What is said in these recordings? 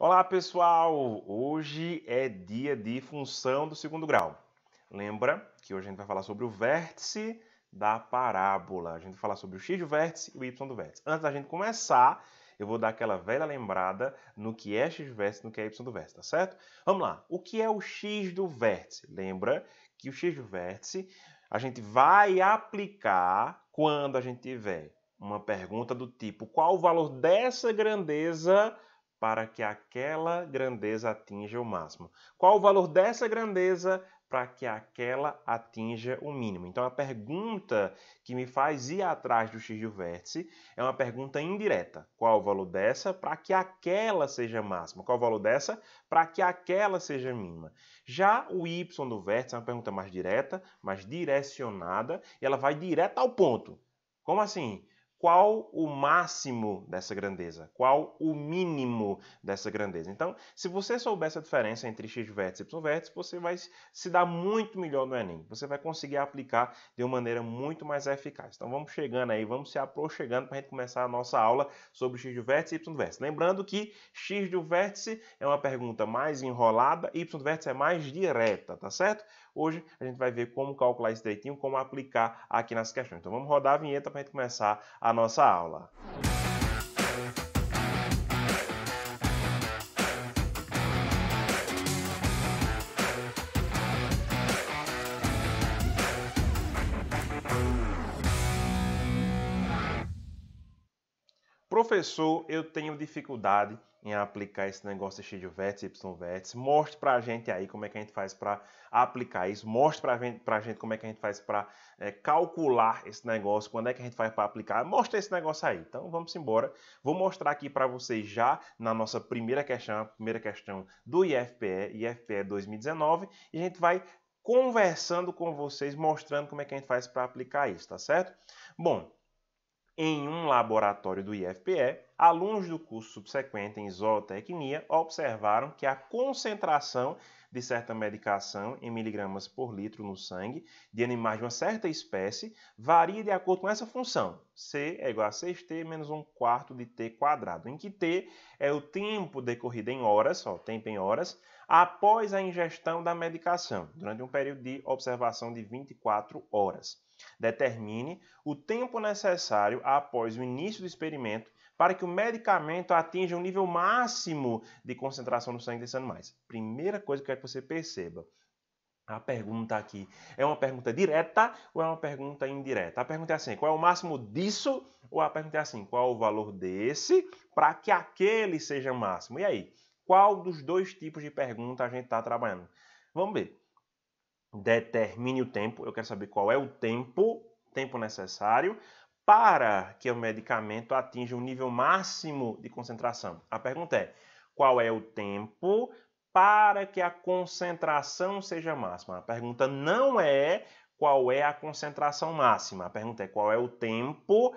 Olá pessoal! Hoje é dia de função do segundo grau. Lembra que hoje a gente vai falar sobre o vértice da parábola. A gente vai falar sobre o x do vértice e o y do vértice. Antes da gente começar, eu vou dar aquela velha lembrada no que é x do vértice e no que é y do vértice, tá certo? Vamos lá. O que é o x do vértice? Lembra que o x do vértice a gente vai aplicar quando a gente tiver uma pergunta do tipo qual o valor dessa grandeza para que aquela grandeza atinja o máximo. Qual o valor dessa grandeza para que aquela atinja o mínimo? Então, a pergunta que me faz ir atrás do x do vértice é uma pergunta indireta. Qual o valor dessa para que aquela seja máxima? Qual o valor dessa para que aquela seja mínima? Já o y do vértice é uma pergunta mais direta, mais direcionada, e ela vai direto ao ponto. Como assim? qual o máximo dessa grandeza, qual o mínimo dessa grandeza. Então, se você souber essa diferença entre x vértice e y vértice, você vai se dar muito melhor no Enem. Você vai conseguir aplicar de uma maneira muito mais eficaz. Então, vamos chegando aí, vamos se aproximando para a gente começar a nossa aula sobre x do vértice e y do vértice. Lembrando que x do vértice é uma pergunta mais enrolada, y do vértice é mais direta, tá certo? Hoje a gente vai ver como calcular isso direitinho, como aplicar aqui nas questões. Então vamos rodar a vinheta para a gente começar a nossa aula. Música Professor, eu tenho dificuldade em aplicar esse negócio X de vértice, Y vértice. Mostre para a gente aí como é que a gente faz para aplicar isso. Mostre para gente, a gente como é que a gente faz para é, calcular esse negócio, quando é que a gente faz para aplicar. Mostre esse negócio aí. Então vamos embora. Vou mostrar aqui para vocês já na nossa primeira questão, a primeira questão do IFPE, IFPE 2019. E a gente vai conversando com vocês, mostrando como é que a gente faz para aplicar isso, tá certo? Bom, em um laboratório do IFPE, alunos do curso subsequente em zootecnia observaram que a concentração de certa medicação em miligramas por litro no sangue de animais de uma certa espécie varia de acordo com essa função. C é igual a 6T menos 1 quarto de T quadrado, em que T é o tempo decorrido em horas, ó, tempo em horas, após a ingestão da medicação, durante um período de observação de 24 horas. Determine o tempo necessário após o início do experimento para que o medicamento atinja o um nível máximo de concentração no sangue desses animais. Primeira coisa que eu quero que você perceba. A pergunta aqui é uma pergunta direta ou é uma pergunta indireta? A pergunta é assim: qual é o máximo disso? Ou a pergunta é assim: qual é o valor desse para que aquele seja máximo? E aí, qual dos dois tipos de pergunta a gente está trabalhando? Vamos ver determine o tempo, eu quero saber qual é o tempo, tempo necessário para que o medicamento atinja o um nível máximo de concentração. A pergunta é: qual é o tempo para que a concentração seja máxima? A pergunta não é qual é a concentração máxima. A pergunta é qual é o tempo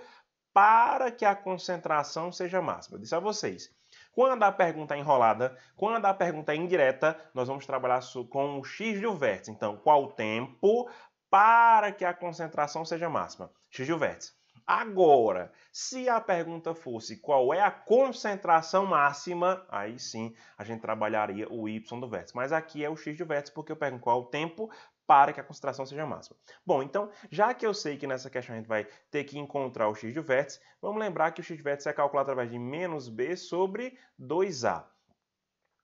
para que a concentração seja máxima. Eu disse a vocês quando a pergunta é enrolada, quando a pergunta é indireta, nós vamos trabalhar com o x de um vértice. Então, qual o tempo para que a concentração seja máxima? x de um vértice. Agora, se a pergunta fosse qual é a concentração máxima, aí sim a gente trabalharia o y do vértice. Mas aqui é o x do vértice porque eu pergunto qual é o tempo para que a concentração seja máxima. Bom, então, já que eu sei que nessa questão a gente vai ter que encontrar o x do vértice, vamos lembrar que o x do vértice é calculado através de menos b sobre 2a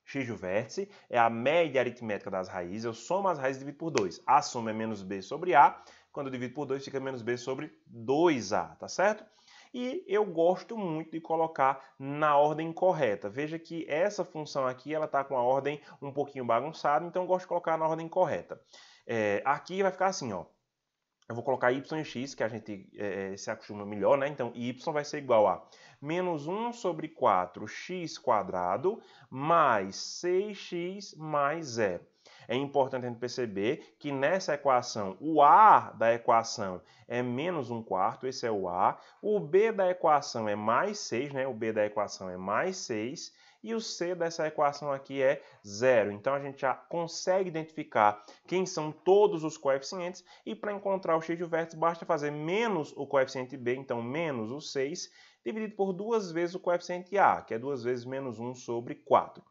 x do vértice é a média aritmética das raízes. Eu somo as raízes e divido por 2. A soma é menos b sobre a. Quando eu divido por 2, fica menos b sobre 2a, tá certo? E eu gosto muito de colocar na ordem correta. Veja que essa função aqui ela está com a ordem um pouquinho bagunçada, então eu gosto de colocar na ordem correta. É, aqui vai ficar assim, ó. Eu vou colocar y e x, que a gente é, é se acostuma melhor, né? Então, y vai ser igual a menos 1 sobre 4x quadrado mais 6x mais 0. É importante a gente perceber que nessa equação, o A da equação é menos 1 quarto, esse é o A. O B da equação é mais 6, né? O B da equação é mais 6 e o C dessa equação aqui é zero. Então a gente já consegue identificar quem são todos os coeficientes e para encontrar o x de vértice basta fazer menos o coeficiente B, então menos o 6, dividido por duas vezes o coeficiente A, que é duas vezes menos 1 sobre 4.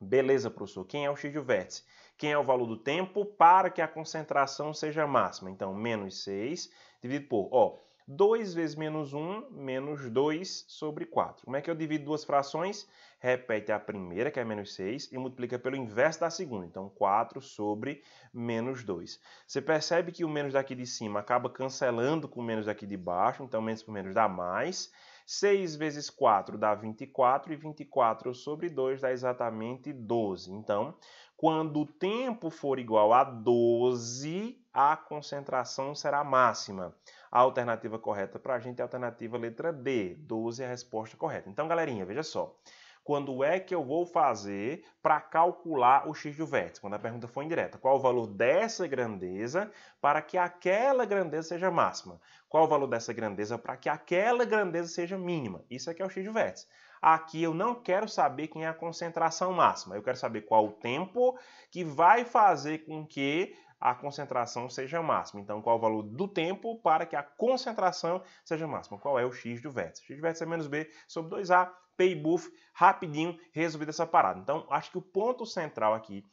Beleza, professor. Quem é o x de vértice? Quem é o valor do tempo para que a concentração seja máxima? Então, menos 6 dividido por... Ó, 2 vezes menos 1, menos 2 sobre 4. Como é que eu divido duas frações? Repete a primeira, que é menos 6, e multiplica pelo inverso da segunda. Então, 4 sobre menos 2. Você percebe que o menos daqui de cima acaba cancelando com o menos daqui de baixo. Então, menos por menos dá mais. 6 vezes 4 dá 24, e 24 sobre 2 dá exatamente 12. Então, quando o tempo for igual a 12, a concentração será máxima. A alternativa correta para a gente é a alternativa letra D, 12 é a resposta correta. Então, galerinha, veja só. Quando é que eu vou fazer para calcular o x do vértice? Quando a pergunta foi indireta. Qual o valor dessa grandeza para que aquela grandeza seja máxima? Qual o valor dessa grandeza para que aquela grandeza seja mínima? Isso aqui é o x do vértice. Aqui eu não quero saber quem é a concentração máxima, eu quero saber qual o tempo que vai fazer com que a concentração seja máxima. Então, qual o valor do tempo para que a concentração seja máxima? Qual é o x do vértice? x do vértice é menos b sobre 2a, p buff, rapidinho, resolvida essa parada. Então, acho que o ponto central aqui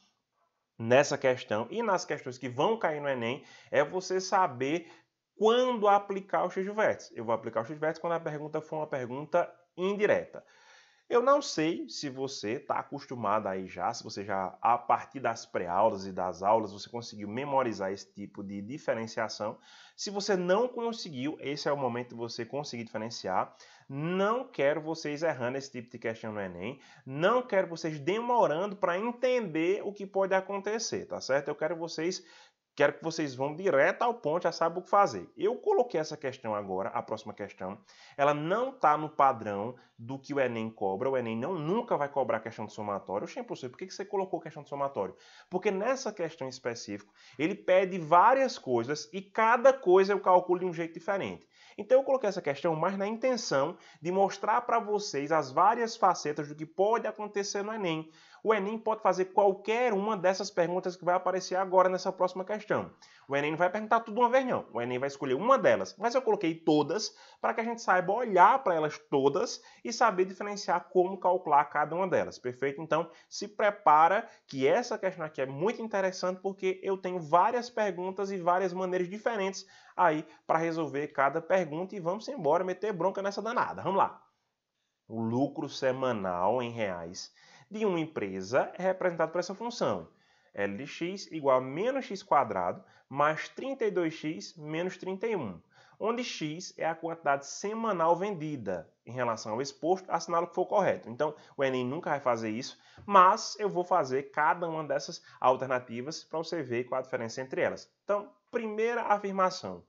nessa questão e nas questões que vão cair no Enem é você saber quando aplicar o x do vértice. Eu vou aplicar o x do vértice quando a pergunta for uma pergunta indireta. Eu não sei se você está acostumado aí já, se você já, a partir das pré-aulas e das aulas, você conseguiu memorizar esse tipo de diferenciação. Se você não conseguiu, esse é o momento de você conseguir diferenciar. Não quero vocês errando esse tipo de questão no Enem. Não quero vocês demorando para entender o que pode acontecer, tá certo? Eu quero vocês Quero que vocês vão direto ao ponto, já sabem o que fazer. Eu coloquei essa questão agora, a próxima questão. Ela não está no padrão do que o Enem cobra. O Enem não nunca vai cobrar questão de somatório. Oxê, professor, por que você colocou questão de somatório? Porque nessa questão específica, ele pede várias coisas e cada coisa eu calculo de um jeito diferente. Então eu coloquei essa questão mais na intenção de mostrar para vocês as várias facetas do que pode acontecer no Enem o Enem pode fazer qualquer uma dessas perguntas que vai aparecer agora nessa próxima questão. O Enem não vai perguntar tudo uma vez, não. O Enem vai escolher uma delas, mas eu coloquei todas para que a gente saiba olhar para elas todas e saber diferenciar como calcular cada uma delas, perfeito? Então, se prepara que essa questão aqui é muito interessante porque eu tenho várias perguntas e várias maneiras diferentes aí para resolver cada pergunta e vamos embora meter bronca nessa danada. Vamos lá. O lucro semanal em reais de uma empresa é representado por essa função. L de x igual a menos x quadrado mais 32x menos 31, onde x é a quantidade semanal vendida em relação ao exposto, assinalo que for correto. Então, o Enem nunca vai fazer isso, mas eu vou fazer cada uma dessas alternativas para você ver qual a diferença entre elas. Então, primeira afirmação.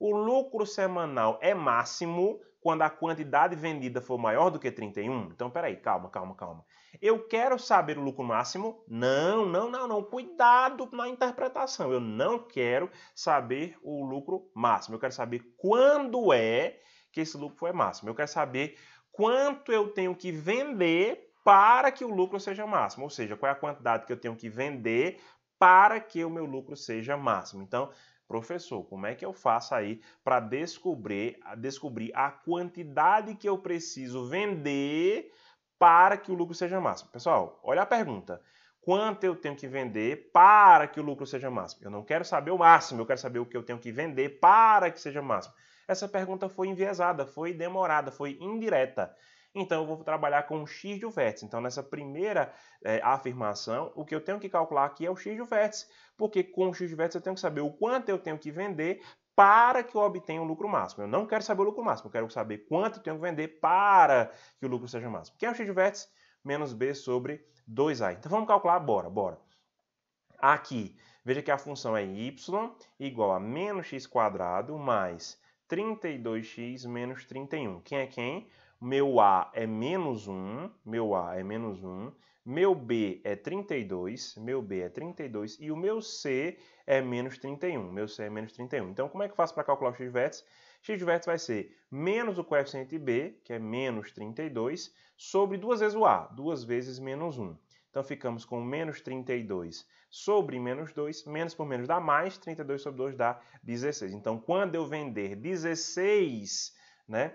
O lucro semanal é máximo quando a quantidade vendida for maior do que 31? Então, peraí, calma, calma, calma. Eu quero saber o lucro máximo? Não, não, não, não. Cuidado na interpretação. Eu não quero saber o lucro máximo. Eu quero saber quando é que esse lucro é máximo. Eu quero saber quanto eu tenho que vender para que o lucro seja máximo. Ou seja, qual é a quantidade que eu tenho que vender para que o meu lucro seja máximo. Então, Professor, como é que eu faço aí para descobrir, descobrir a quantidade que eu preciso vender para que o lucro seja máximo? Pessoal, olha a pergunta. Quanto eu tenho que vender para que o lucro seja máximo? Eu não quero saber o máximo, eu quero saber o que eu tenho que vender para que seja máximo. Essa pergunta foi enviesada, foi demorada, foi indireta. Então, eu vou trabalhar com o x de um vértice. Então, nessa primeira é, afirmação, o que eu tenho que calcular aqui é o x de um vértice, porque com o x de vértice eu tenho que saber o quanto eu tenho que vender para que eu obtenha o lucro máximo. Eu não quero saber o lucro máximo, eu quero saber quanto eu tenho que vender para que o lucro seja máximo. Que é o x de vértice menos b sobre 2a. Então, vamos calcular, bora, bora. Aqui, veja que a função é y igual a menos x quadrado mais 32x menos 31. Quem é quem? meu A é menos 1, meu A é menos 1, meu B é 32, meu B é 32 e o meu C é menos 31, meu C é menos 31. Então, como é que eu faço para calcular o x-vértice? x-vértice vai ser menos o coeficiente B, que é menos 32, sobre duas vezes o A, duas vezes menos 1. Então, ficamos com menos 32 sobre menos 2, menos por menos dá mais, 32 sobre 2 dá 16. Então, quando eu vender 16, né,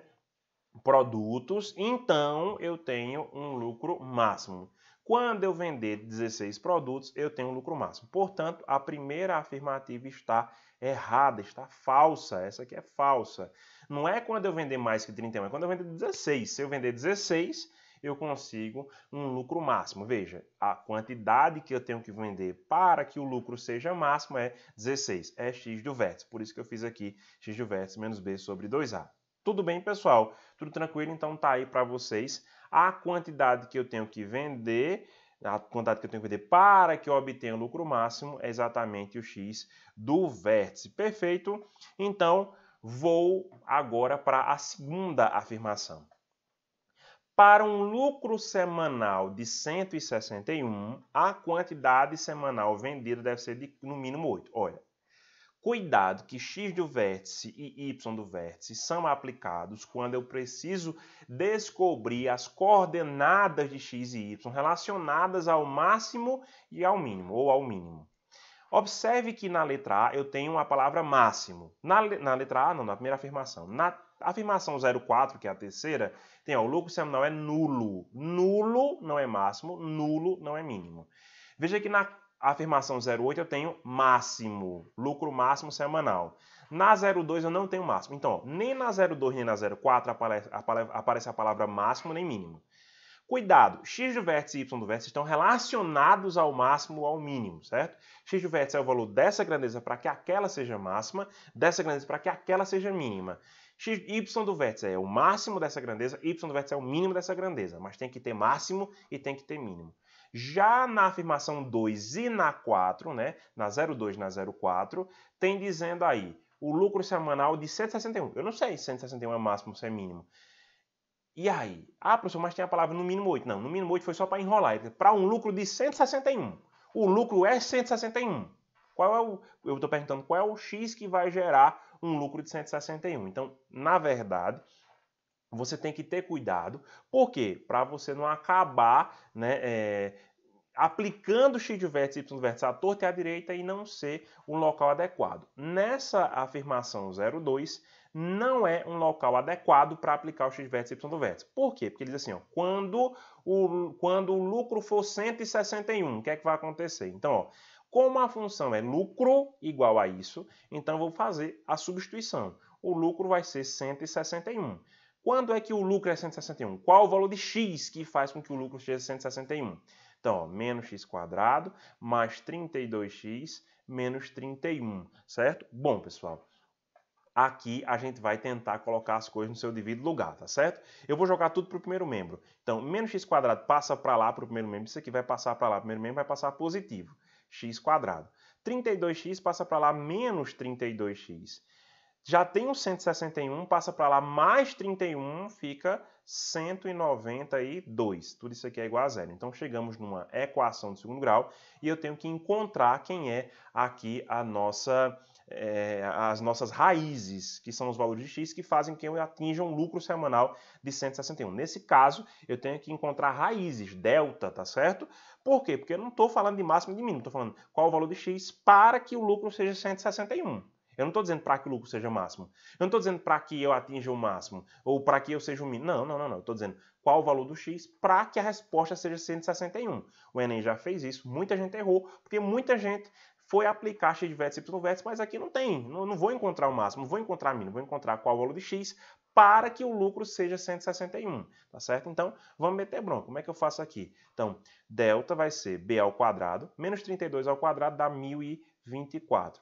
produtos, então eu tenho um lucro máximo. Quando eu vender 16 produtos, eu tenho um lucro máximo. Portanto, a primeira afirmativa está errada, está falsa. Essa aqui é falsa. Não é quando eu vender mais que 31, é quando eu vender 16. Se eu vender 16, eu consigo um lucro máximo. Veja, a quantidade que eu tenho que vender para que o lucro seja máximo é 16. É x do vértice. Por isso que eu fiz aqui x do vértice menos b sobre 2a. Tudo bem, pessoal? Tudo tranquilo? Então tá aí para vocês a quantidade que eu tenho que vender, a quantidade que eu tenho que vender para que eu obtenha o lucro máximo é exatamente o X do vértice. Perfeito? Então, vou agora para a segunda afirmação. Para um lucro semanal de 161, a quantidade semanal vendida deve ser de no mínimo 8. Olha, cuidado que x do vértice e y do vértice são aplicados quando eu preciso descobrir as coordenadas de x e y relacionadas ao máximo e ao mínimo, ou ao mínimo. Observe que na letra A eu tenho a palavra máximo. Na, na letra A, não, na primeira afirmação. Na afirmação 04, que é a terceira, tem ó, o lucro semanal é nulo. Nulo não é máximo, nulo não é mínimo. Veja que na afirmação 08 eu tenho máximo, lucro máximo semanal. Na 02 eu não tenho máximo. Então, ó, nem na 02 nem na 04 aparece, aparece a palavra máximo nem mínimo. Cuidado, x do vértice e y do vértice estão relacionados ao máximo ou ao mínimo, certo? x do vértice é o valor dessa grandeza para que aquela seja máxima, dessa grandeza para que aquela seja mínima. X, y do vértice é o máximo dessa grandeza, y do vértice é o mínimo dessa grandeza, mas tem que ter máximo e tem que ter mínimo. Já na afirmação 2 e na 4, né, na 02 e na 04, tem dizendo aí o lucro semanal de 161. Eu não sei se 161 é máximo, ou se é mínimo. E aí? Ah, professor, mas tem a palavra no mínimo 8. Não, no mínimo 8 foi só para enrolar. Para um lucro de 161. O lucro é 161. Qual é o. Eu estou perguntando qual é o X que vai gerar um lucro de 161. Então, na verdade, você tem que ter cuidado, por quê? Para você não acabar né, é, aplicando x de vértice, y de vértice à torta e à direita e não ser um local adequado. Nessa afirmação 02, não é um local adequado para aplicar o x vértice, y do vértice. Por quê? Porque ele diz assim, ó, quando, o, quando o lucro for 161, o que é que vai acontecer? Então, ó, como a função é lucro igual a isso, então eu vou fazer a substituição. O lucro vai ser 161. Quando é que o lucro é 161? Qual o valor de x que faz com que o lucro seja 161? Então, ó, menos x quadrado mais 32x menos 31, certo? Bom, pessoal, aqui a gente vai tentar colocar as coisas no seu devido lugar, tá certo? Eu vou jogar tudo para o primeiro membro. Então, menos x quadrado passa para lá para o primeiro membro, isso aqui vai passar para lá, o primeiro membro vai passar positivo, x quadrado. 32x passa para lá menos 32x. Já tem os 161, passa para lá mais 31, fica 192. Tudo isso aqui é igual a zero. Então chegamos numa equação de segundo grau e eu tenho que encontrar quem é aqui a nossa, é, as nossas raízes, que são os valores de x que fazem que eu atinja um lucro semanal de 161. Nesse caso, eu tenho que encontrar raízes, delta, tá certo? Por quê? Porque eu não estou falando de máximo e de mínimo, estou falando qual o valor de x para que o lucro seja 161. Eu não estou dizendo para que o lucro seja máximo. Eu não estou dizendo para que eu atinja o máximo ou para que eu seja o mínimo. Não, não, não, não. Eu estou dizendo qual o valor do X para que a resposta seja 161. O Enem já fez isso, muita gente errou, porque muita gente foi aplicar x de vértice, y vértice, mas aqui não tem. Não, não vou encontrar o máximo, não vou encontrar o mínimo, vou encontrar qual o valor de x para que o lucro seja 161, tá certo? Então, vamos meter bronco. Como é que eu faço aqui? Então, delta vai ser b ao quadrado menos 32 ao quadrado dá 1024.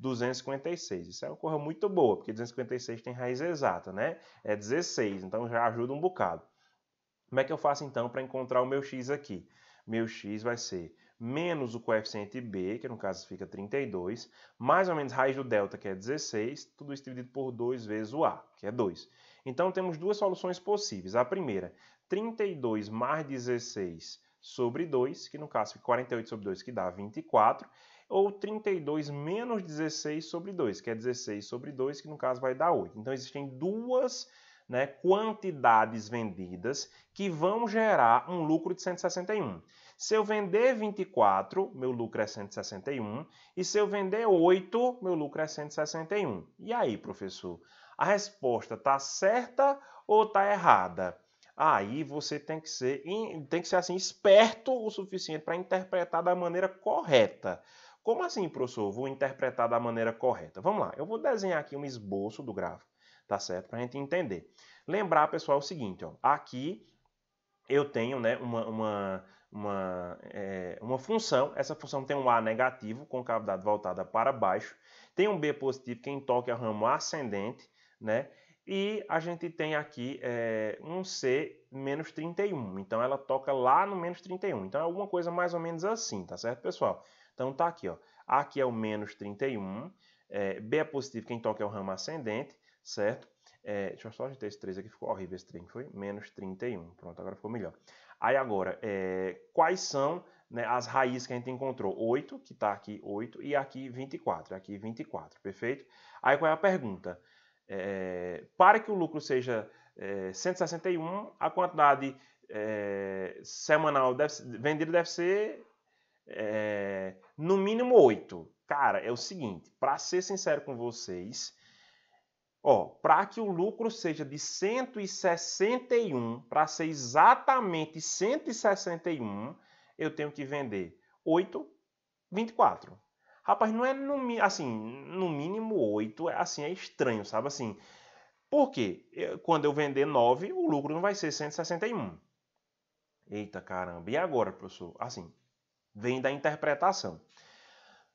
256. Isso é uma coisa muito boa, porque 256 tem raiz exata, né? É 16, então já ajuda um bocado. Como é que eu faço então para encontrar o meu x aqui? Meu x vai ser menos o coeficiente b, que no caso fica 32, mais ou menos raiz do delta, que é 16, tudo isso dividido por 2 vezes o a, que é 2. Então temos duas soluções possíveis. A primeira, 32 mais 16 sobre 2, que no caso fica 48 sobre 2, que dá 24 ou 32 menos 16 sobre 2, que é 16 sobre 2, que no caso vai dar 8. Então, existem duas né, quantidades vendidas que vão gerar um lucro de 161. Se eu vender 24, meu lucro é 161. E se eu vender 8, meu lucro é 161. E aí, professor? A resposta está certa ou está errada? Aí você tem que ser, tem que ser assim, esperto o suficiente para interpretar da maneira correta. Como assim, professor? Vou interpretar da maneira correta. Vamos lá, eu vou desenhar aqui um esboço do gráfico, tá certo? Para a gente entender. Lembrar, pessoal, é o seguinte, ó, aqui eu tenho né, uma, uma, uma, é, uma função, essa função tem um A negativo com cavidade voltada para baixo, tem um B positivo que é toque o ramo ascendente, né? E a gente tem aqui é, um C menos 31, então ela toca lá no menos 31. Então é alguma coisa mais ou menos assim, tá certo, pessoal? Então está aqui, ó. Aqui é o menos 31. É, B é positivo, quem toca é o ramo ascendente, certo? É, deixa eu só ajeitar esse 3 aqui, ficou horrível esse 3, foi? Menos 31. Pronto, agora ficou melhor. Aí agora, é, quais são né, as raízes que a gente encontrou? 8, que está aqui 8, e aqui 24, aqui 24, perfeito? Aí qual é a pergunta? É, para que o lucro seja é, 161, a quantidade é, semanal deve, vendida deve ser é, no mínimo oito. Cara, é o seguinte, para ser sincero com vocês, ó, para que o lucro seja de 161, para ser exatamente 161, eu tenho que vender 8, 24. Rapaz, não é no, assim, no mínimo 8, é, assim, é estranho, sabe assim. Por quê? Quando eu vender 9, o lucro não vai ser 161. Eita caramba, e agora, professor? Assim, vem da interpretação.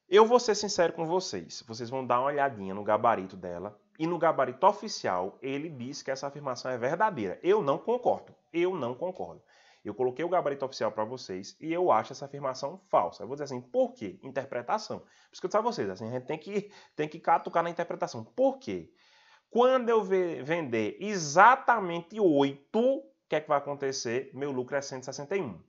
Eu vou ser sincero com vocês. Vocês vão dar uma olhadinha no gabarito dela. E no gabarito oficial, ele diz que essa afirmação é verdadeira. Eu não concordo. Eu não concordo. Eu coloquei o gabarito oficial para vocês e eu acho essa afirmação falsa. Eu vou dizer assim, por quê? Interpretação. Por isso que eu disse a vocês, assim, a gente tem que, tem que catucar na interpretação. Por quê? Quando eu vender exatamente 8, o que é que vai acontecer? Meu lucro é 161.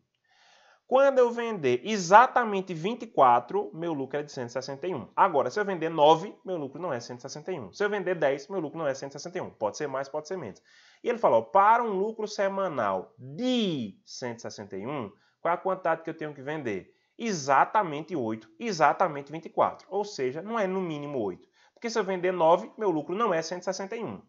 Quando eu vender exatamente 24, meu lucro é de 161. Agora, se eu vender 9, meu lucro não é 161. Se eu vender 10, meu lucro não é 161. Pode ser mais, pode ser menos. E ele falou, para um lucro semanal de 161, qual é a quantidade que eu tenho que vender? Exatamente 8, exatamente 24. Ou seja, não é no mínimo 8. Porque se eu vender 9, meu lucro não é 161.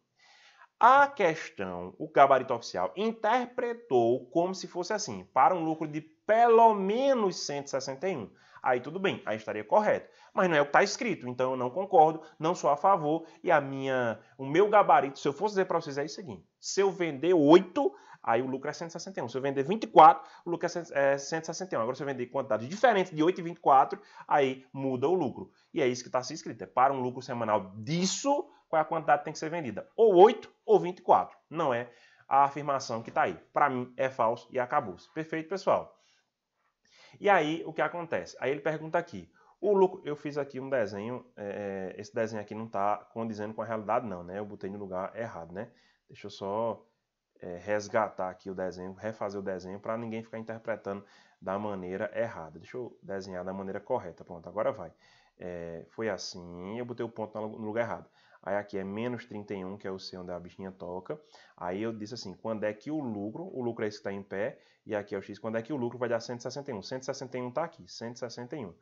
A questão, o gabarito oficial interpretou como se fosse assim, para um lucro de pelo menos 161. Aí tudo bem, aí estaria correto. Mas não é o que está escrito, então eu não concordo, não sou a favor. E a minha, o meu gabarito, se eu fosse dizer para vocês, é o seguinte: se eu vender 8, aí o lucro é 161. Se eu vender 24, o lucro é 161. É Agora, se eu vender quantidade diferente de 8 e 24, aí muda o lucro. E é isso que está se escrito: é para um lucro semanal disso qual é a quantidade que tem que ser vendida. Ou 8 ou 24. Não é a afirmação que está aí. Para mim é falso e acabou-se. Perfeito, pessoal? E aí, o que acontece? Aí ele pergunta aqui. O lucro, eu fiz aqui um desenho, é, é esse desenho aqui não está condizendo com a realidade não, né? Eu botei no lugar errado, né? Deixa eu só é, resgatar aqui o desenho, refazer o desenho para ninguém ficar interpretando da maneira errada. Deixa eu desenhar da maneira correta, pronto, agora vai. É, foi assim, eu botei o ponto no lugar errado. Aí aqui é menos 31, que é o C onde a bichinha toca. Aí eu disse assim, quando é que o lucro, o lucro é esse que está em pé, e aqui é o X, quando é que o lucro vai dar 161? 161 está aqui, 161.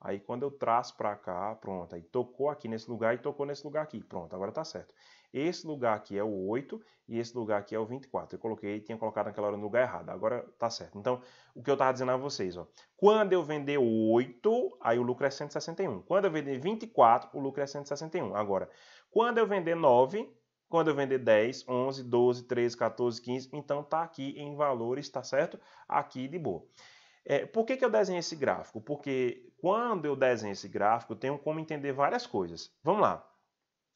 Aí quando eu traço para cá, pronto, aí tocou aqui nesse lugar e tocou nesse lugar aqui, pronto, agora está certo. Esse lugar aqui é o 8 e esse lugar aqui é o 24. Eu coloquei, tinha colocado naquela hora no lugar errado, agora está certo. Então, o que eu estava dizendo a vocês, ó, quando eu vender 8, aí o lucro é 161. Quando eu vender 24, o lucro é 161. Agora, quando eu vender 9, quando eu vender 10, 11, 12, 13, 14, 15, então está aqui em valores, tá certo? Aqui de boa. É, por que, que eu desenho esse gráfico? Porque quando eu desenho esse gráfico, eu tenho como entender várias coisas. Vamos lá.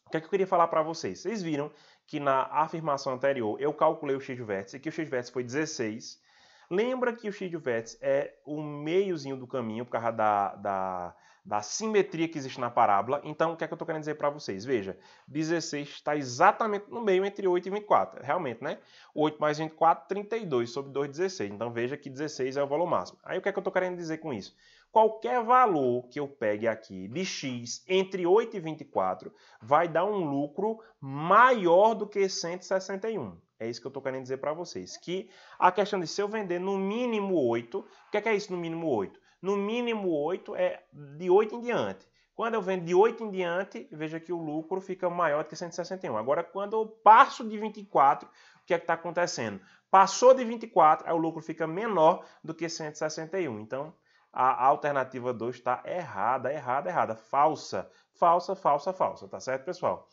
O que, é que eu queria falar para vocês? Vocês viram que na afirmação anterior eu calculei o x do vértice, que o x do vértice foi 16, Lembra que o X de vértice é o meiozinho do caminho por causa da, da, da simetria que existe na parábola. Então, o que é que eu estou querendo dizer para vocês? Veja, 16 está exatamente no meio entre 8 e 24. Realmente, né? 8 mais 24, 32 sobre 2, 16. Então, veja que 16 é o valor máximo. Aí, o que é que eu estou querendo dizer com isso? Qualquer valor que eu pegue aqui de x entre 8 e 24 vai dar um lucro maior do que 161. É isso que eu estou querendo dizer para vocês. Que a questão de se eu vender no mínimo 8, o que é, que é isso no mínimo 8? No mínimo 8 é de 8 em diante. Quando eu vendo de 8 em diante, veja que o lucro fica maior do que 161. Agora, quando eu passo de 24, o que é que está acontecendo? Passou de 24, aí o lucro fica menor do que 161. Então, a alternativa 2 está errada, errada, errada. Falsa, falsa, falsa, falsa. Tá certo, pessoal?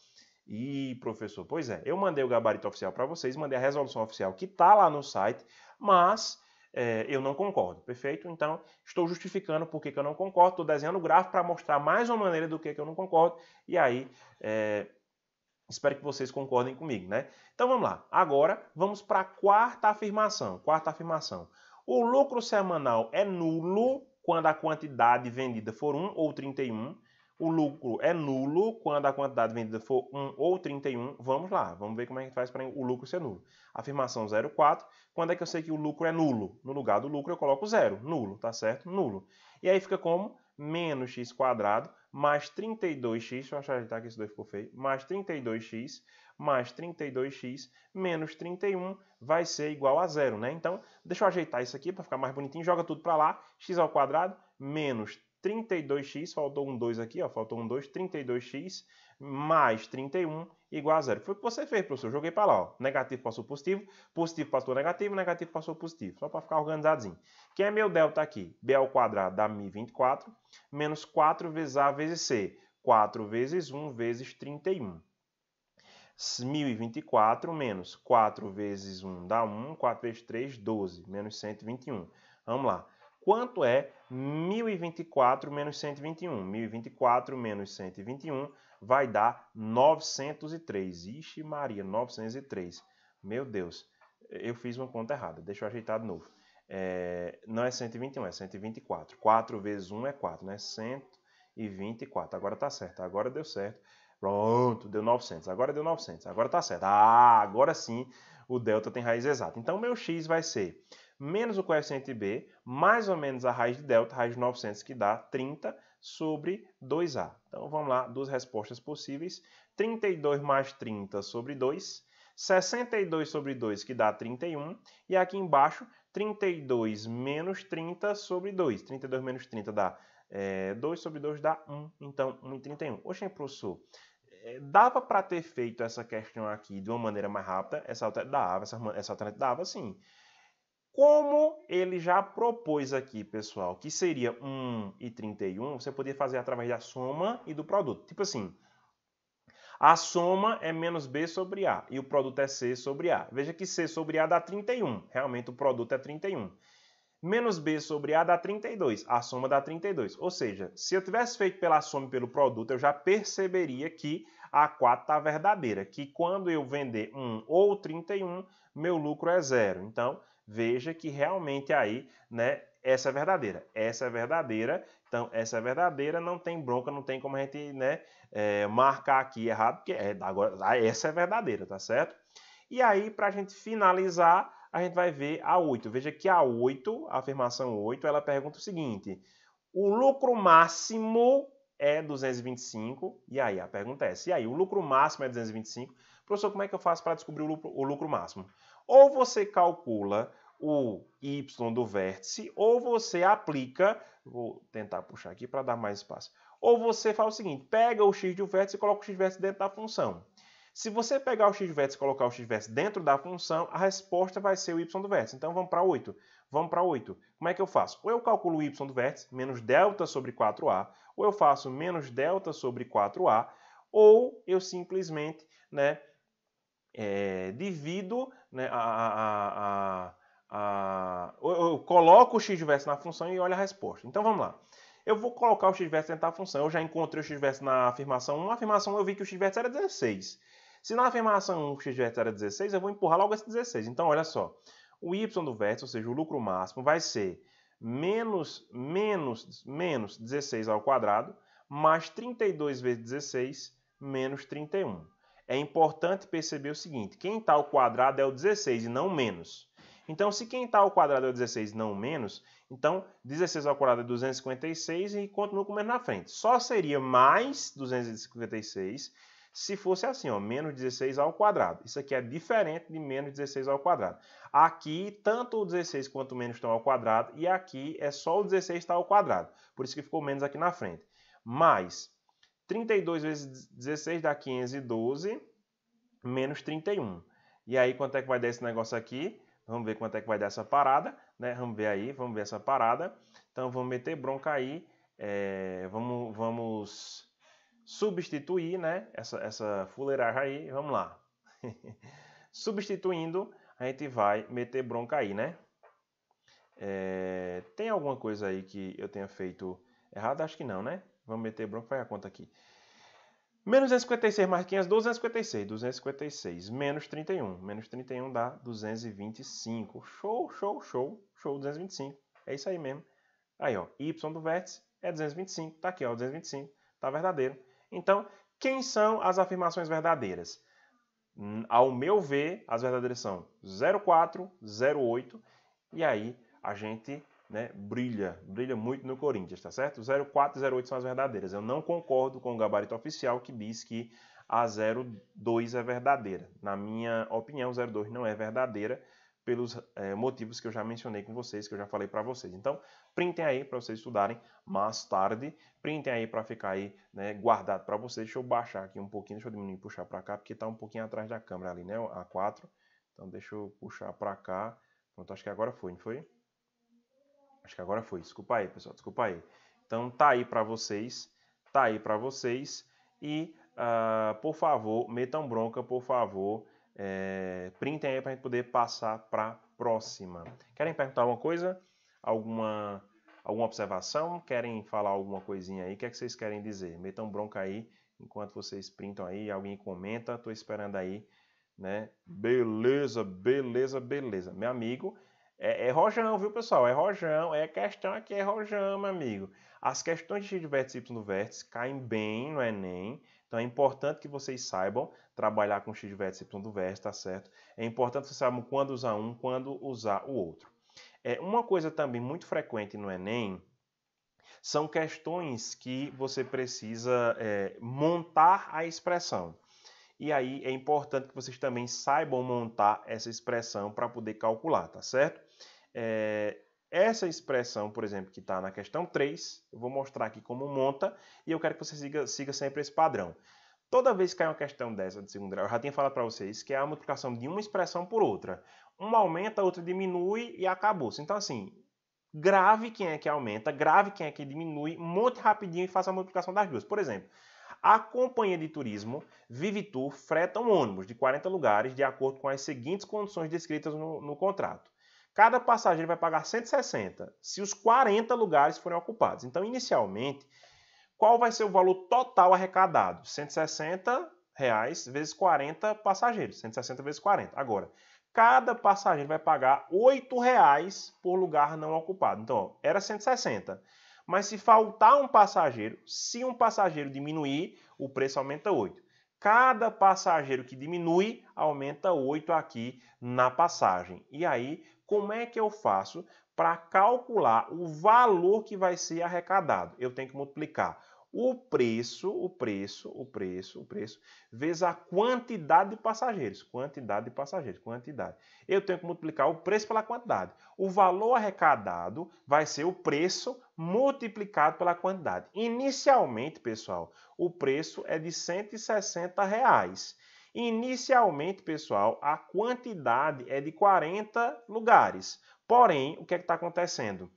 E professor, pois é, eu mandei o gabarito oficial para vocês, mandei a resolução oficial que está lá no site, mas é, eu não concordo, perfeito? Então, estou justificando por que, que eu não concordo, estou desenhando o gráfico para mostrar mais uma maneira do que, que eu não concordo, e aí é, espero que vocês concordem comigo, né? Então vamos lá, agora vamos para a quarta afirmação. Quarta afirmação. O lucro semanal é nulo quando a quantidade vendida for 1 ou 31 o lucro é nulo quando a quantidade vendida for 1 ou 31. Vamos lá, vamos ver como é que faz para o lucro ser nulo. Afirmação 04. Quando é que eu sei que o lucro é nulo? No lugar do lucro eu coloco zero, nulo, tá certo? Nulo. E aí fica como menos x quadrado mais 32x, deixa eu achar tá, que esse 2 ficou feio, mais 32x mais 32x menos 31 vai ser igual a zero, né? Então, deixa eu ajeitar isso aqui para ficar mais bonitinho, joga tudo para lá, x ao quadrado menos 32x, faltou um 2 aqui, ó, faltou um 2, 32x mais 31 igual a zero. Foi o que você fez, professor. Joguei para lá, ó. Negativo passou positivo, positivo passou negativo, negativo passou positivo. Só para ficar organizadinho. Quem é meu delta aqui? B ao quadrado dá 1024, menos 4 vezes A vezes C. 4 vezes 1 vezes 31. 1024 menos 4 vezes 1 dá 1, 4 vezes 3, 12, menos 121. Vamos lá. Quanto é 1024 menos 121? 1024 menos 121 vai dar 903. Ixi Maria, 903. Meu Deus, eu fiz uma conta errada. Deixa eu ajeitar de novo. É, não é 121, é 124. 4 vezes 1 é 4, né? 124. Agora tá certo, agora deu certo. Pronto, deu 900. Agora deu 900. Agora tá certo. Ah, agora sim o delta tem raiz exata. Então, meu x vai ser menos o coeficiente B, mais ou menos a raiz de delta, raiz de 900, que dá 30 sobre 2A. Então vamos lá, duas respostas possíveis. 32 mais 30 sobre 2, 62 sobre 2, que dá 31, e aqui embaixo, 32 menos 30 sobre 2. 32 menos 30 dá é, 2 sobre 2 dá 1, então 1 e 31. Oxe, professor, é, dava para ter feito essa questão aqui de uma maneira mais rápida? Essa dava, essa, essa alternativa dava sim. Como ele já propôs aqui, pessoal, que seria 1 e 31, você poderia fazer através da soma e do produto. Tipo assim, a soma é menos B sobre A e o produto é C sobre A. Veja que C sobre A dá 31. Realmente o produto é 31. Menos B sobre A dá 32. A soma dá 32. Ou seja, se eu tivesse feito pela soma e pelo produto, eu já perceberia que a 4 está verdadeira. Que quando eu vender 1 ou 31, meu lucro é zero. Então, veja que realmente aí, né, essa é verdadeira, essa é verdadeira, então essa é verdadeira, não tem bronca, não tem como a gente, né, é, marcar aqui errado, porque é, agora, ah, essa é verdadeira, tá certo? E aí, para a gente finalizar, a gente vai ver a 8. Veja que a 8, a afirmação 8, ela pergunta o seguinte, o lucro máximo é 225, e aí a pergunta é se e aí o lucro máximo é 225, professor, como é que eu faço para descobrir o lucro, o lucro máximo? Ou você calcula o y do vértice, ou você aplica, vou tentar puxar aqui para dar mais espaço, ou você faz o seguinte, pega o x do vértice e coloca o x vértice dentro da função. Se você pegar o x do vértice e colocar o x vértice dentro da função, a resposta vai ser o y do vértice. Então vamos para 8. Vamos para 8. Como é que eu faço? Ou eu calculo o y do vértice, menos delta sobre 4a, ou eu faço menos delta sobre 4a, ou eu simplesmente né, é, divido né, a, a, a eu, eu coloco o x-verso na função e olho a resposta. Então vamos lá. Eu vou colocar o x-verso dentro da função. Eu já encontrei o x-verso na afirmação 1. Na afirmação 1 eu vi que o x-verso era 16. Se na afirmação 1 o x-verso era 16, eu vou empurrar logo esse 16. Então, olha só. O y do vértice, ou seja, o lucro máximo, vai ser menos, menos, menos 16 ao quadrado, mais 32 vezes 16, menos 31. É importante perceber o seguinte, quem está ao quadrado é o 16 e não menos. Então, se quem está ao quadrado é 16, não menos, então 16 ao quadrado é 256 e continua com menos na frente. Só seria mais 256 se fosse assim, ó, menos 16 ao quadrado. Isso aqui é diferente de menos 16 ao quadrado. Aqui, tanto o 16 quanto o menos estão ao quadrado, e aqui é só o 16 está ao quadrado. Por isso que ficou menos aqui na frente. Mais 32 vezes 16 dá 512, menos 31. E aí, quanto é que vai dar esse negócio aqui? Vamos ver quanto é que vai dar essa parada, né? Vamos ver aí, vamos ver essa parada. Então vamos meter bronca aí, é, vamos, vamos substituir, né? Essa, essa fuleiragem aí, vamos lá. Substituindo, a gente vai meter bronca aí, né? É, tem alguma coisa aí que eu tenha feito errado? Acho que não, né? Vamos meter bronca, faz a conta aqui. Menos 256, 500, 256. 256 menos 31. Menos 31 dá 225. Show, show, show. Show, 225. É isso aí mesmo. Aí, ó, y do vértice é 225. Tá aqui, ó, 225. Tá verdadeiro. Então, quem são as afirmações verdadeiras? Hum, ao meu ver, as verdadeiras são 04, 08. E aí, a gente né, brilha, brilha muito no Corinthians, tá certo? 04 e 08 são as verdadeiras. Eu não concordo com o gabarito oficial que diz que a 02 é verdadeira. Na minha opinião, 02 não é verdadeira pelos é, motivos que eu já mencionei com vocês, que eu já falei para vocês. Então, printem aí para vocês estudarem mais tarde, printem aí para ficar aí né, guardado para vocês. Deixa eu baixar aqui um pouquinho, deixa eu diminuir e puxar para cá, porque está um pouquinho atrás da câmera ali, né, a 4. Então, deixa eu puxar para cá. Pronto, acho que agora foi, não foi? Acho que agora foi. Desculpa aí, pessoal. Desculpa aí. Então tá aí para vocês, tá aí para vocês e uh, por favor metam bronca, por favor. É, printem aí para gente poder passar para próxima. Querem perguntar alguma coisa? Alguma alguma observação? Querem falar alguma coisinha aí? O que é que vocês querem dizer? Metam bronca aí enquanto vocês printam aí, alguém comenta, tô esperando aí, né? Beleza, beleza, beleza. Meu amigo, é, é, rojão, viu, pessoal? É rojão. É questão aqui, é rojão, meu amigo. As questões de x de vértice y no vértice caem bem no Enem. Então é importante que vocês saibam trabalhar com x de vértice y do vértice, tá certo? É importante que vocês saibam quando usar um, quando usar o outro. É, uma coisa também muito frequente no Enem são questões que você precisa é, montar a expressão. E aí é importante que vocês também saibam montar essa expressão para poder calcular, tá certo? É, essa expressão, por exemplo, que está na questão 3, eu vou mostrar aqui como monta e eu quero que você siga, siga sempre esse padrão. Toda vez que cai uma questão dessa de segundo grau, eu já tinha falado para vocês que é a multiplicação de uma expressão por outra. Uma aumenta, a outra diminui e acabou. Então, assim, grave quem é que aumenta, grave quem é que diminui, monte rapidinho e faça a multiplicação das duas. Por exemplo, a companhia de turismo Vivitur freta um ônibus de 40 lugares de acordo com as seguintes condições descritas no, no contrato. Cada passageiro vai pagar 160 se os 40 lugares forem ocupados. Então, inicialmente, qual vai ser o valor total arrecadado? 160 reais vezes 40 passageiros. 160 vezes 40. Agora, cada passageiro vai pagar 8 reais por lugar não ocupado. Então, ó, era 160. Mas se faltar um passageiro, se um passageiro diminuir, o preço aumenta 8. Cada passageiro que diminui aumenta 8 aqui na passagem. E aí como é que eu faço para calcular o valor que vai ser arrecadado? Eu tenho que multiplicar o preço, o preço, o preço, o preço, vezes a quantidade de passageiros, quantidade de passageiros, quantidade. Eu tenho que multiplicar o preço pela quantidade. O valor arrecadado vai ser o preço multiplicado pela quantidade. Inicialmente, pessoal, o preço é de 160 reais. Inicialmente, pessoal, a quantidade é de 40 lugares. Porém, o que é está acontecendo?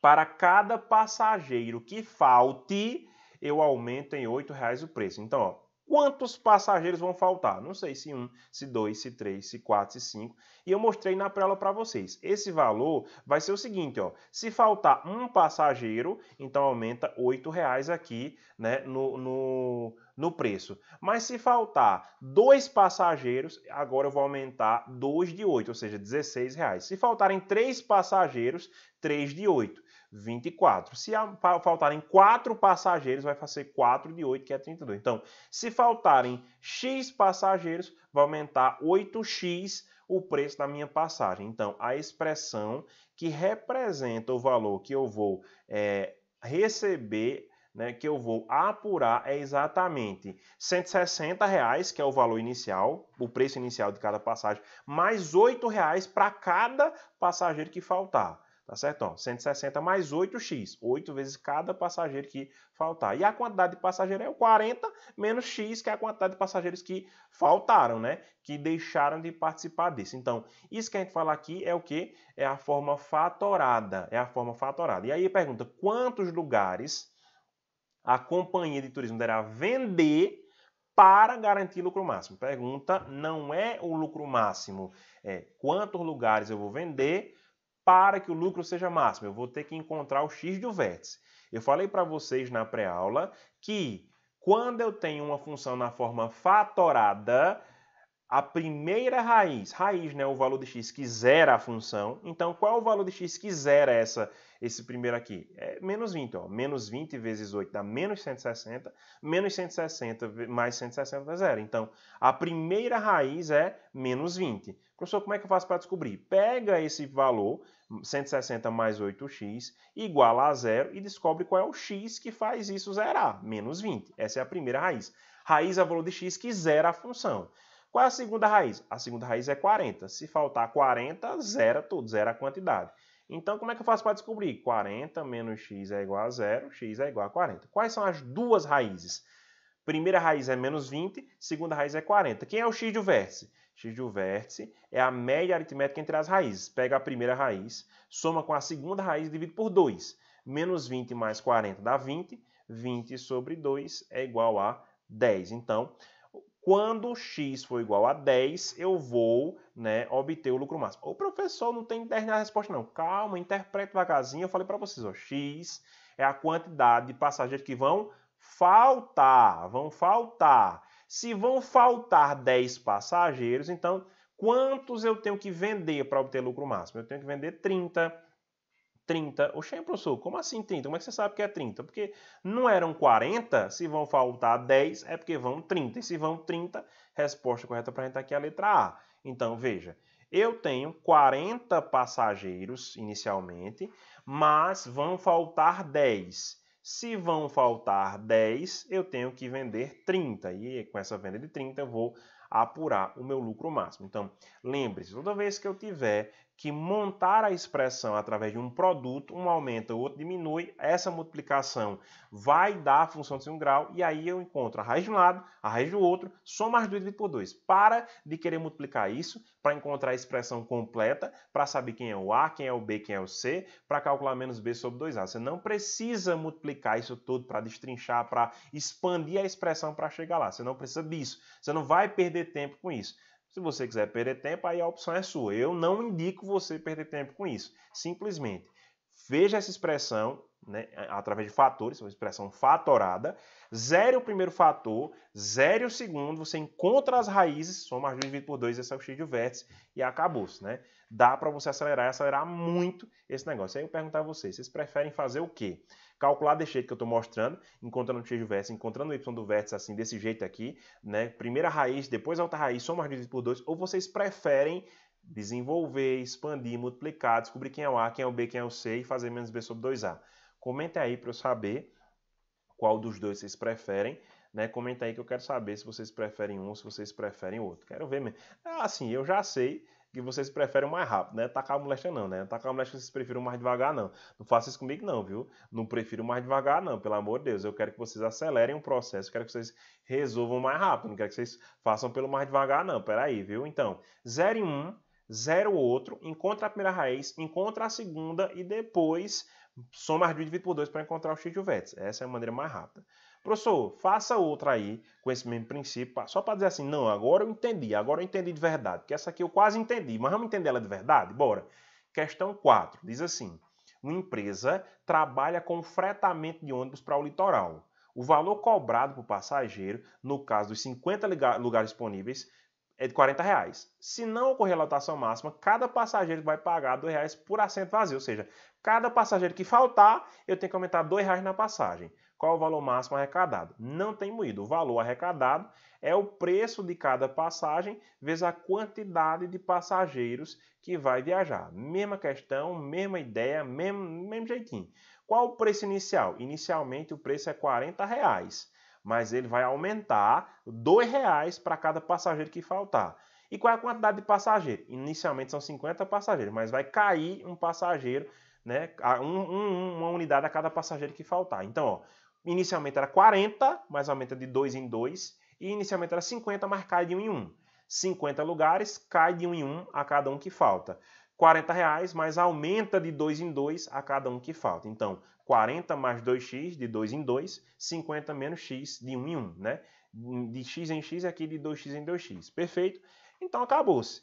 Para cada passageiro que falte, eu aumento em R$ 8,00 o preço. Então, ó, quantos passageiros vão faltar. Não sei se um, se dois, se três, se quatro, se cinco. E eu mostrei na prela para vocês. Esse valor vai ser o seguinte, ó. Se faltar um passageiro, então aumenta R$ reais aqui, né, no, no, no preço. Mas se faltar dois passageiros, agora eu vou aumentar 2 de oito, ou seja, 16 reais. Se faltarem três passageiros, 3 de 8. 24. Se faltarem 4 passageiros, vai fazer 4 de 8, que é 32. Então, se faltarem X passageiros, vai aumentar 8X o preço da minha passagem. Então, a expressão que representa o valor que eu vou é, receber né, que eu vou apurar é exatamente 160, reais, que é o valor inicial, o preço inicial de cada passagem, mais 8 reais para cada passageiro que faltar. Tá certo? Então, 160 mais 8x, 8 vezes cada passageiro que faltar. E a quantidade de passageiros é o 40 menos x, que é a quantidade de passageiros que faltaram, né? Que deixaram de participar disso. Então, isso que a gente fala aqui é o que? É a forma fatorada. É a forma fatorada. E aí pergunta, quantos lugares a companhia de turismo deverá vender para garantir lucro máximo? Pergunta não é o lucro máximo, é quantos lugares eu vou vender para que o lucro seja máximo, eu vou ter que encontrar o X do vértice. Eu falei para vocês na pré-aula que quando eu tenho uma função na forma fatorada, a primeira raiz, raiz, né, o valor de x que zera a função. Então, qual é o valor de x que zera essa esse primeiro aqui? É menos 20, ó. Menos 20 vezes 8 dá menos 160. Menos 160 mais 160 dá zero. Então, a primeira raiz é menos 20. Professor, como é que eu faço para descobrir? Pega esse valor, 160 mais 8x, igual a zero, e descobre qual é o x que faz isso zerar, menos 20. Essa é a primeira raiz. Raiz é o valor de x que zera a função. Qual é a segunda raiz? A segunda raiz é 40. Se faltar 40, zera tudo, zera a quantidade. Então, como é que eu faço para descobrir? 40 menos x é igual a zero, x é igual a 40. Quais são as duas raízes? Primeira raiz é menos 20, segunda raiz é 40. Quem é o x do vértice? x do vértice é a média aritmética entre as raízes. Pega a primeira raiz, soma com a segunda raiz e divide por 2. Menos 20 mais 40 dá 20. 20 sobre 2 é igual a 10. Então, quando x for igual a 10, eu vou né, obter o lucro máximo. O professor não tem a resposta, não. Calma, interpreta devagarzinho. Eu falei para vocês, ó, x é a quantidade de passageiros que vão faltar. Vão faltar. Se vão faltar 10 passageiros, então quantos eu tenho que vender para obter lucro máximo? Eu tenho que vender 30. 30. Oxê, professor, como assim 30? Como é que você sabe que é 30? Porque não eram 40, se vão faltar 10, é porque vão 30. E se vão 30, resposta correta para a gente tá aqui é a letra A. Então, veja, eu tenho 40 passageiros inicialmente, mas vão faltar 10. Se vão faltar 10, eu tenho que vender 30. E com essa venda de 30, eu vou apurar o meu lucro máximo. Então, lembre-se, toda vez que eu tiver que montar a expressão através de um produto, um aumenta, o outro diminui, essa multiplicação vai dar a função de segundo grau, e aí eu encontro a raiz de um lado, a raiz do outro, soma as duas dividido por 2. Para de querer multiplicar isso, para encontrar a expressão completa, para saber quem é o A, quem é o B, quem é o C, para calcular menos B sobre 2A. Você não precisa multiplicar isso tudo para destrinchar, para expandir a expressão para chegar lá. Você não precisa disso. Você não vai perder tempo com isso. Se você quiser perder tempo, aí a opção é sua. Eu não indico você perder tempo com isso. Simplesmente veja essa expressão né, através de fatores, uma expressão fatorada. Zere o primeiro fator, zere o segundo, você encontra as raízes, soma as duas dividido por 2, esse é o x de vértice e acabou-se. Né? Dá para você acelerar e acelerar muito esse negócio. Aí eu perguntar a vocês, vocês preferem fazer o quê? calcular desse jeito que eu estou mostrando, encontrando o x do vértice, encontrando o y do vértice, assim, desse jeito aqui, né? Primeira raiz, depois alta raiz, soma dividido por 2, ou vocês preferem desenvolver, expandir, multiplicar, descobrir quem é o A, quem é o B, quem é o C e fazer menos B sobre 2A. Comenta aí para eu saber qual dos dois vocês preferem, né? Comenta aí que eu quero saber se vocês preferem um, se vocês preferem outro. Quero ver mesmo. Assim, eu já sei que vocês preferem mais rápido, né? Tacar a moléstia não, né? Tacar a moléstia vocês preferem mais devagar, não. Não faça isso comigo, não, viu? Não prefiro mais devagar, não, pelo amor de Deus. Eu quero que vocês acelerem o processo, quero que vocês resolvam mais rápido, não quero que vocês façam pelo mais devagar, não. Peraí, viu? Então, 0 em 1, um, o outro, encontra a primeira raiz, encontra a segunda e depois soma as duas e por 2 para encontrar o x de Essa é a maneira mais rápida. Professor, faça outra aí com esse mesmo princípio, só para dizer assim, não, agora eu entendi, agora eu entendi de verdade, porque essa aqui eu quase entendi, mas vamos entender ela de verdade? Bora. Questão 4, diz assim, uma empresa trabalha com fretamento de ônibus para o litoral. O valor cobrado o passageiro, no caso dos 50 lugares disponíveis, é de 40 reais. Se não ocorrer lotação máxima, cada passageiro vai pagar 2 reais por assento vazio. Ou seja, cada passageiro que faltar, eu tenho que aumentar 2 reais na passagem. Qual o valor máximo arrecadado? Não tem moído. O valor arrecadado é o preço de cada passagem vezes a quantidade de passageiros que vai viajar. Mesma questão, mesma ideia, mesmo, mesmo jeitinho. Qual o preço inicial? Inicialmente o preço é R$ 40. Reais, mas ele vai aumentar R$ reais para cada passageiro que faltar. E qual é a quantidade de passageiro? Inicialmente são 50 passageiros, mas vai cair um passageiro, né? Um, um, uma unidade a cada passageiro que faltar. Então, ó, Inicialmente era 40, mas aumenta de 2 em 2. E inicialmente era 50, mas cai de 1 em 1. 50 lugares, cai de 1 em 1 a cada um que falta. 40 reais, mas aumenta de 2 em 2 a cada um que falta. Então, 40 mais 2x de 2 em 2, 50 menos x de 1 em 1, né? De x em x e é aqui de 2x em 2x. Perfeito? Então acabou-se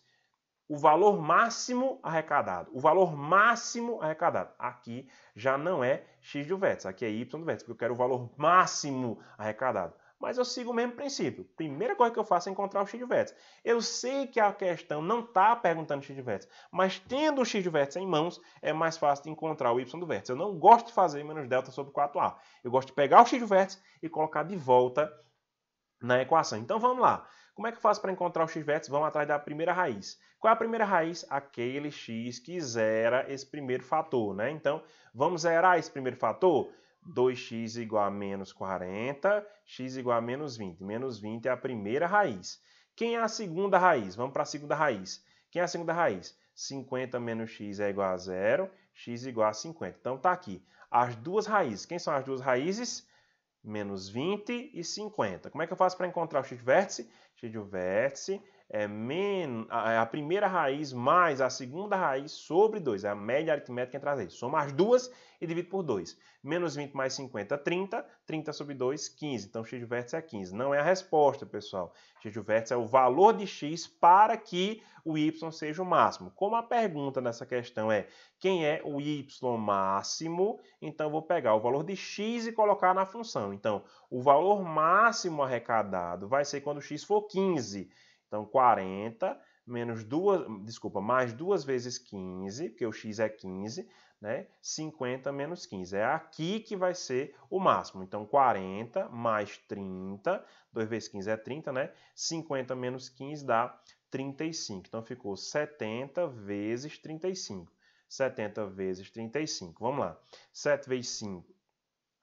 o valor máximo arrecadado. O valor máximo arrecadado. Aqui já não é x do vértice, aqui é y do vértice, porque eu quero o valor máximo arrecadado. Mas eu sigo o mesmo princípio. Primeira coisa que eu faço é encontrar o x do vértice. Eu sei que a questão não está perguntando x do vértice, mas tendo o x do vértice em mãos, é mais fácil de encontrar o y do vértice. Eu não gosto de fazer menos delta sobre 4a. Eu gosto de pegar o x do vértice e colocar de volta na equação. Então vamos lá. Como é que faz para encontrar os x-vértices? Vamos atrás da primeira raiz. Qual é a primeira raiz? Aquele x que zera esse primeiro fator, né? Então, vamos zerar esse primeiro fator? 2x igual a menos 40, x igual a menos 20. Menos 20 é a primeira raiz. Quem é a segunda raiz? Vamos para a segunda raiz. Quem é a segunda raiz? 50 menos x é igual a zero, x igual a 50. Então, está aqui. As duas raízes. Quem são as duas raízes? menos 20 e 50. Como é que eu faço para encontrar o x-vértice? de x de vértice é men, é a, primeira raiz mais a segunda raiz sobre 2. É a média aritmética entre as raízes. Soma as duas e divide por 2. Menos 20 mais 50, 30. 30 sobre 2, 15. Então, x do vértice é 15. Não é a resposta, pessoal. x do vértice é o valor de x para que o y seja o máximo. Como a pergunta nessa questão é quem é o y máximo, então eu vou pegar o valor de x e colocar na função. Então, o valor máximo arrecadado vai ser quando x for 15. Então, 40 menos duas, desculpa, mais duas vezes 15, porque o x é 15, né? 50 menos 15. É aqui que vai ser o máximo. Então, 40 mais 30, 2 vezes 15 é 30, né? 50 menos 15 dá 35. Então, ficou 70 vezes 35. 70 vezes 35. Vamos lá. 7 vezes 5.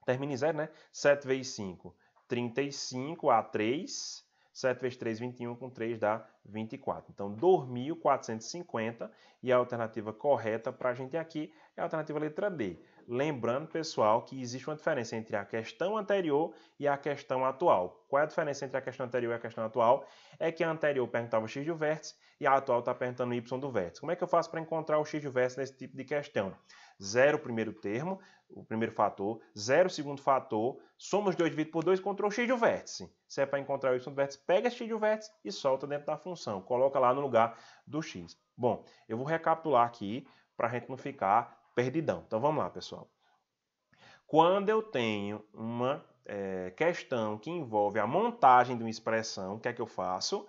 Termina zero, né? 7 vezes 5, 35 a 3 7 vezes 3, 21, com 3 dá 24. Então, 2.450 e a alternativa correta para a gente aqui é a alternativa letra D. Lembrando, pessoal, que existe uma diferença entre a questão anterior e a questão atual. Qual é a diferença entre a questão anterior e a questão atual? É que a anterior perguntava o x de vértice e a atual está perguntando o y do vértice. Como é que eu faço para encontrar o x do vértice nesse tipo de questão? Zero primeiro termo, o primeiro fator, zero segundo fator, soma os dois dividido por 2, encontrou o x do vértice. Se é para encontrar o y do vértice, pega x do vértice e solta dentro da função, coloca lá no lugar do x. Bom, eu vou recapitular aqui para a gente não ficar perdidão. Então vamos lá, pessoal. Quando eu tenho uma é, questão que envolve a montagem de uma expressão, o que é que eu faço?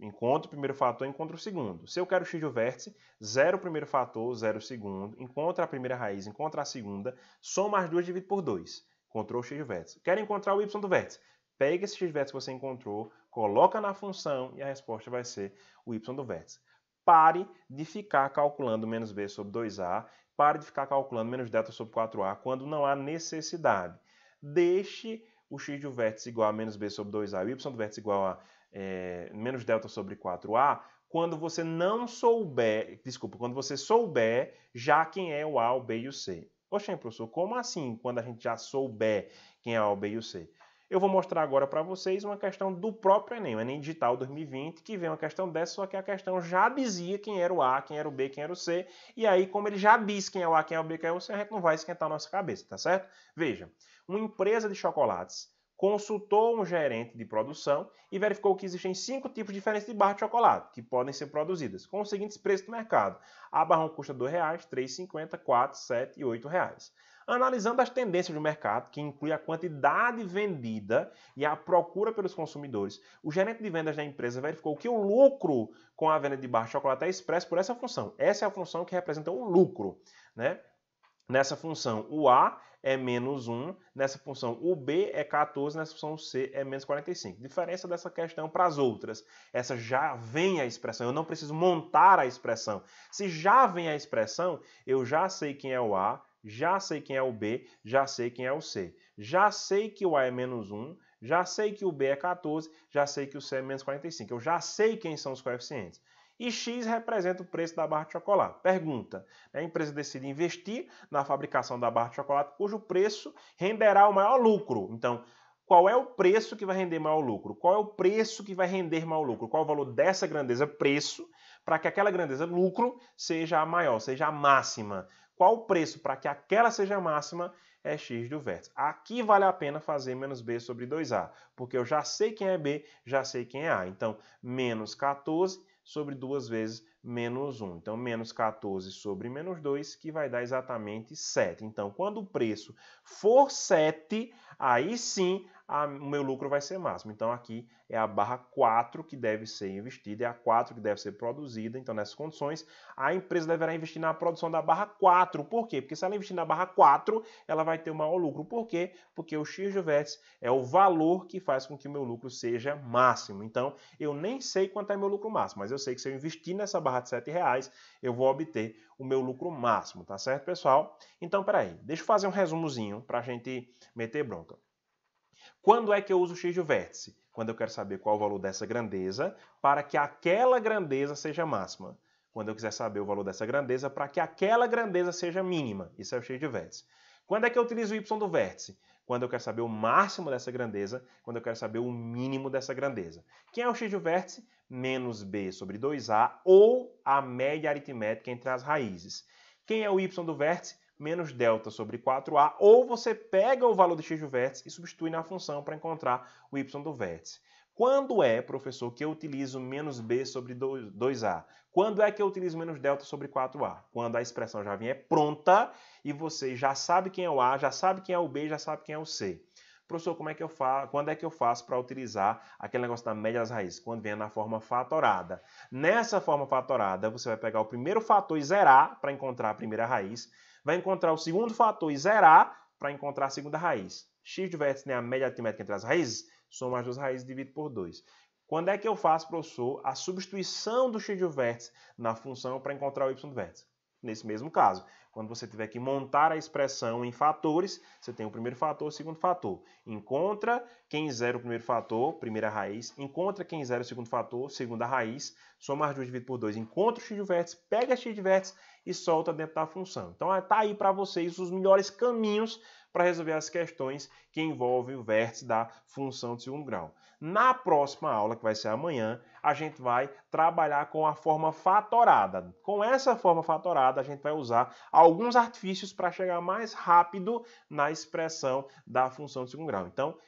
Encontro o primeiro fator, encontro o segundo. Se eu quero x do vértice, zero o primeiro fator, zero o segundo. Encontra a primeira raiz, encontra a segunda. Soma as duas, divide por 2. Encontrou o x do vértice. Quero encontrar o y do vértice. Pega esse x do vértice que você encontrou, coloca na função e a resposta vai ser o y do vértice. Pare de ficar calculando menos b sobre 2a. Pare de ficar calculando menos delta sobre 4a quando não há necessidade. Deixe o x do vértice igual a menos b sobre 2a e o y do vértice igual a é, menos delta sobre 4A, quando você não souber, desculpa, quando você souber já quem é o A, o B e o C. Poxa, professor, como assim quando a gente já souber quem é o A, o B e o C? Eu vou mostrar agora para vocês uma questão do próprio Enem, o Enem Digital 2020, que vem uma questão dessa, só que é a questão já dizia quem era o A, quem era o B, quem era o C, e aí como ele já diz quem é o A, quem é o B, quem é o C, a gente não vai esquentar a nossa cabeça, tá certo? Veja, uma empresa de chocolates consultou um gerente de produção e verificou que existem cinco tipos diferentes de barra de chocolate que podem ser produzidas, com os seguintes preços do mercado. A barra custa R$ 2,00, R$ 3,50, R$ 4,00, e R$ 8,00. Analisando as tendências do mercado, que inclui a quantidade vendida e a procura pelos consumidores, o gerente de vendas da empresa verificou que o lucro com a venda de barra de chocolate é expresso por essa função. Essa é a função que representa o lucro. Né? Nessa função, o A é menos 1, nessa função o B é 14, nessa função o C é menos 45. Diferença dessa questão para as outras. Essa já vem a expressão, eu não preciso montar a expressão. Se já vem a expressão, eu já sei quem é o A, já sei quem é o B, já sei quem é o C. Já sei que o A é menos 1, já sei que o B é 14, já sei que o C é menos 45. Eu já sei quem são os coeficientes e X representa o preço da barra de chocolate. Pergunta: a empresa decide investir na fabricação da barra de chocolate cujo preço renderá o maior lucro. Então, qual é o preço que vai render maior lucro? Qual é o preço que vai render maior lucro? Qual é o valor dessa grandeza preço para que aquela grandeza lucro seja a maior, seja a máxima? Qual o preço para que aquela seja a máxima? é x do vértice. Aqui vale a pena fazer menos b sobre 2a, porque eu já sei quem é b, já sei quem é a. Então, menos 14 sobre 2 vezes menos 1. Então, menos 14 sobre menos 2, que vai dar exatamente 7. Então, quando o preço for 7, aí sim a, o meu lucro vai ser máximo. Então aqui é a barra 4 que deve ser investida, é a 4 que deve ser produzida. Então nessas condições, a empresa deverá investir na produção da barra 4. Por quê? Porque se ela investir na barra 4, ela vai ter o um maior lucro. Por quê? Porque o X do vértice é o valor que faz com que o meu lucro seja máximo. Então eu nem sei quanto é meu lucro máximo, mas eu sei que se eu investir nessa barra de 7 reais, eu vou obter o meu lucro máximo, tá certo, pessoal? Então, peraí, deixa eu fazer um resumozinho para a gente meter bronca. Quando é que eu uso o x de vértice? Quando eu quero saber qual o valor dessa grandeza para que aquela grandeza seja máxima. Quando eu quiser saber o valor dessa grandeza para que aquela grandeza seja mínima. Isso é o x de vértice. Quando é que eu utilizo o y do vértice? Quando eu quero saber o máximo dessa grandeza, quando eu quero saber o mínimo dessa grandeza. Quem é o x de vértice? Menos b sobre 2a ou a média aritmética entre as raízes. Quem é o y do vértice? menos delta sobre 4a, ou você pega o valor de x do vértice e substitui na função para encontrar o y do vértice. Quando é, professor, que eu utilizo menos b sobre 2a? Quando é que eu utilizo menos delta sobre 4a? Quando a expressão já vier é pronta e você já sabe quem é o a, já sabe quem é o b, já sabe quem é o c. Professor, como é que eu faço? Quando é que eu faço para utilizar aquele negócio da média das raízes? Quando vier na forma fatorada. Nessa forma fatorada, você vai pegar o primeiro fator e zerar para encontrar a primeira raiz vai encontrar o segundo fator e zerar para encontrar a segunda raiz. x de vértice é a média aritmética entre as raízes, soma as duas raízes e divido por 2. Quando é que eu faço, professor, a substituição do x de vértice na função para encontrar o y do vértice? nesse mesmo caso. Quando você tiver que montar a expressão em fatores, você tem o primeiro fator, o segundo fator. Encontra quem zera o primeiro fator, primeira raiz. Encontra quem zera o segundo fator, segunda raiz. Soma as duas dividido por 2. Encontra o x de vértice, pega x de vértice e solta dentro da função. Então, está é, aí para vocês os melhores caminhos para resolver as questões que envolvem o vértice da função de segundo grau. Na próxima aula, que vai ser amanhã, a gente vai trabalhar com a forma fatorada. Com essa forma fatorada, a gente vai usar alguns artifícios para chegar mais rápido na expressão da função de segundo grau. Então,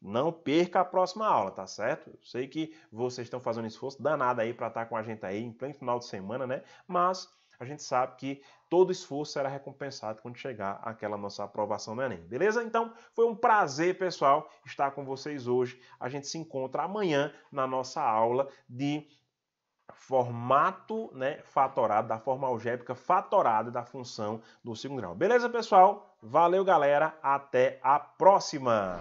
não perca a próxima aula, tá certo? Eu sei que vocês estão fazendo esforço danado aí para estar tá com a gente aí em pleno final de semana, né? Mas a gente sabe que todo esforço será recompensado quando chegar aquela nossa aprovação no Enem. Beleza? Então, foi um prazer, pessoal, estar com vocês hoje. A gente se encontra amanhã na nossa aula de formato né, fatorado, da forma algébrica fatorada da função do segundo grau. Beleza, pessoal? Valeu, galera. Até a próxima!